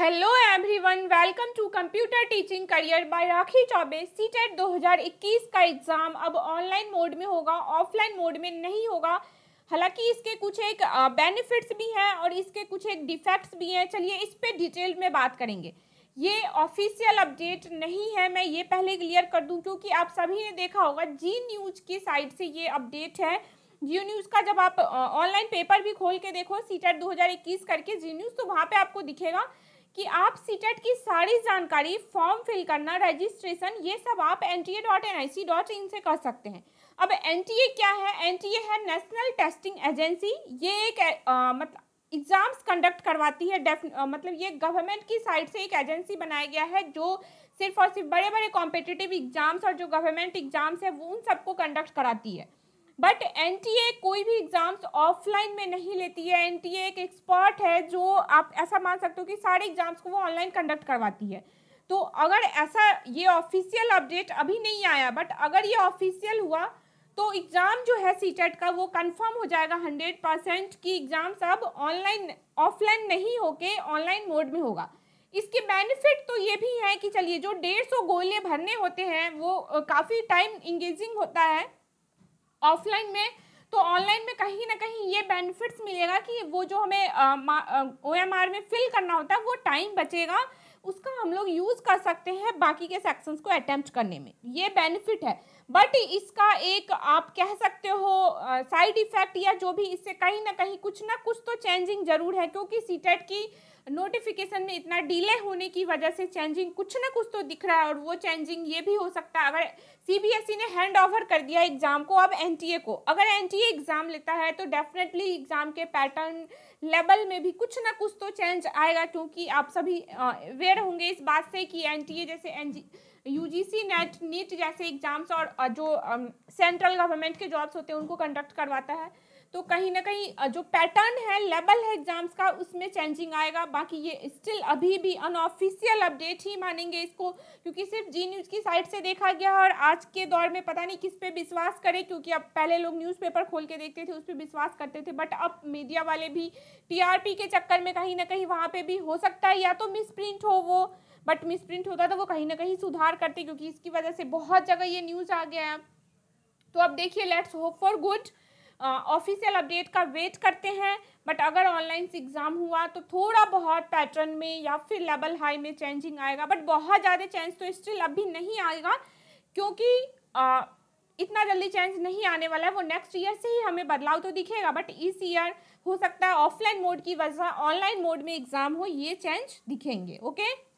Hello everyone welcome to computer teaching career by Rakhi Chaubey C TET दो का exam अब online mode में होगा ऑफलाइन मोड में नहीं होगा हालांकि इसके कुछ एक बेनिफिट्स भी हैं और इसके कुछ एक डिफेक्ट्स भी हैं चलिए इस पर डिटेल में बात करेंगे ये ऑफिशियल अपडेट नहीं है मैं ये पहले क्लियर कर दूँ क्योंकि आप सभी ने देखा होगा जी न्यूज की साइड से ये अपडेट है जियो न्यूज़ का जब आप ऑनलाइन पेपर भी खोल के देखो e सी टेट करके जी न्यूज़ तो वहाँ पे आपको दिखेगा कि आप सीटेट e की सारी जानकारी फॉर्म फिल करना रजिस्ट्रेशन ये सब आप N T A dot N I C dot in से कर सकते हैं अब एन टी ए क्या है एन टी ए है नेशनल टेस्टिंग एजेंसी ये एक मतलब एग्ज़ाम्स कंडक्ट करवाती है डेफ मतलब ये गवर्नमेंट की साइड से एक एजेंसी बनाया गया है जो सिर्फ और सिर्फ बड़े बड़े कॉम्पिटिटिव एग्ज़ाम्स और जो गवर्नमेंट एग्ज़ाम्स है वो उन सबको कंडक्ट कराती है बट एन कोई भी एग्ज़ाम्स ऑफलाइन में नहीं लेती है एन एक एक्सपर्ट है जो आप ऐसा मान सकते हो कि सारे एग्ज़ाम्स को वो ऑनलाइन कंडक्ट करवाती है तो अगर ऐसा ये ऑफिशियल अपडेट अभी नहीं आया बट अगर ये ऑफिशियल हुआ तो एग्ज़ाम जो है सी e का वो कंफर्म हो जाएगा हंड्रेड परसेंट कि एग्ज़ाम्स अब ऑनलाइन ऑफलाइन नहीं होके ऑनलाइन मोड में होगा इसके बेनिफिट तो ये भी है कि चलिए जो डेढ़ सौ गोले भरने होते हैं वो काफ़ी टाइम इंगेजिंग होता है ऑफलाइन में तो ऑनलाइन में कहीं ना कहीं ये बेनिफिट्स मिलेगा कि वो जो हमें ओ एम आर में फिल करना होता है वो टाइम बचेगा उसका हम लोग यूज़ कर सकते हैं बाकी के सेक्शंस को अटैम्प्ट करने में ये बेनिफिट है बट इसका एक आप कह सकते हो साइड इफ़ेक्ट या जो भी इससे कहीं ना कहीं कुछ ना कुछ तो चेंजिंग ज़रूर है क्योंकि सी e की नोटिफिकेशन में इतना डिले होने की वजह से चेंजिंग कुछ ना कुछ तो दिख रहा है और वो चेंजिंग ये भी हो सकता है अगर सीबीएसई e ने हैंड ओवर कर दिया एग्ज़ाम को अब एनटीए को अगर एनटीए एग्ज़ाम लेता है तो डेफिनेटली एग्ज़ाम के पैटर्न लेवल में भी कुछ ना कुछ तो चेंज आएगा क्योंकि आप सभी अवेयर होंगे इस बात से कि एन जैसे एन सी नेट नीट जैसे एग्ज़ाम्स और जो सेंट्रल गवर्नमेंट के जॉब्स होते हैं उनको कंडक्ट करवाता है तो कहीं ना कहीं जो पैटर्न है लेवल है एग्जाम्स का उसमें चेंजिंग आएगा बाकी ये स्टिल अभी भी अनऑफिशियल अपडेट ही मानेंगे इसको क्योंकि सिर्फ जी न्यूज़ की साइट से देखा गया और आज के दौर में पता नहीं किस पे विश्वास करें क्योंकि अब पहले लोग न्यूज़पेपर खोल के देखते थे उस पर विश्वास करते थे बट अब मीडिया वाले भी टीआरपी के चक्कर में कहीं ना कहीं वहाँ पर भी हो सकता है या तो मिसप्रिंट हो वो बट मिसप्रिंट होता तो वो कहीं ना कहीं सुधार करते क्योंकि इसकी वजह से बहुत जगह ये न्यूज़ आ गया है तो अब देखिए let's hope for good official update का वेट करते हैं बट अगर ऑनलाइन से एग्ज़ाम हुआ तो थोड़ा बहुत पैटर्न में या फिर लेवल हाई में चेंजिंग आएगा बट बहुत ज़्यादा चेंज तो स्टिल अभी नहीं आएगा क्योंकि आ, इतना जल्दी चेंज नहीं आने वाला है वो नेक्स्ट ईयर से ही हमें बदलाव तो दिखेगा बट इस ईयर हो सकता है ऑफलाइन मोड की वजह ऑनलाइन मोड में एग्ज़ाम हो ये चेंज दिखेंगे ओके okay?